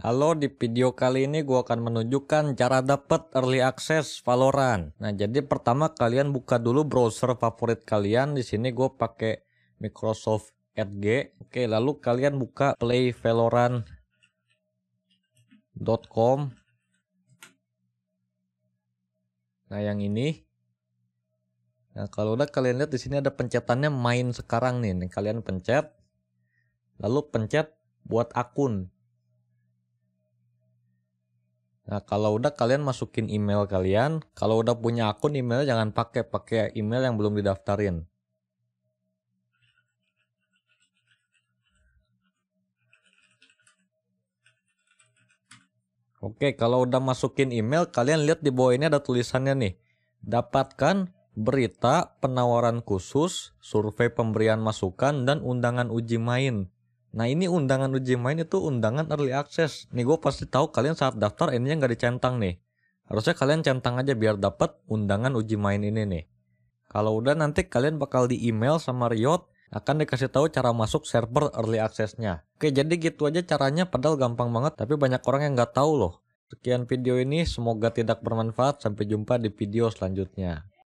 Halo, di video kali ini gue akan menunjukkan cara dapat early access Valorant. Nah, jadi pertama kalian buka dulu browser favorit kalian. Di sini gue pakai Microsoft Edge. Oke, lalu kalian buka playvalorant.com. Nah, yang ini. Nah, kalau udah kalian lihat di sini ada pencetannya main sekarang nih. nih kalian pencet. Lalu pencet buat akun. Nah, kalau udah kalian masukin email kalian, kalau udah punya akun email jangan pakai pakai email yang belum didaftarin. Oke, kalau udah masukin email, kalian lihat di bawah ini ada tulisannya nih. Dapatkan berita penawaran khusus, survei pemberian masukan, dan undangan uji main. Nah ini undangan uji main itu undangan early access. Nih gue pasti tahu kalian saat daftar yang nggak dicentang nih. Harusnya kalian centang aja biar dapat undangan uji main ini nih. Kalau udah nanti kalian bakal di email sama Riot akan dikasih tahu cara masuk server early accessnya. Oke jadi gitu aja caranya padahal gampang banget tapi banyak orang yang nggak tahu loh. Sekian video ini semoga tidak bermanfaat sampai jumpa di video selanjutnya.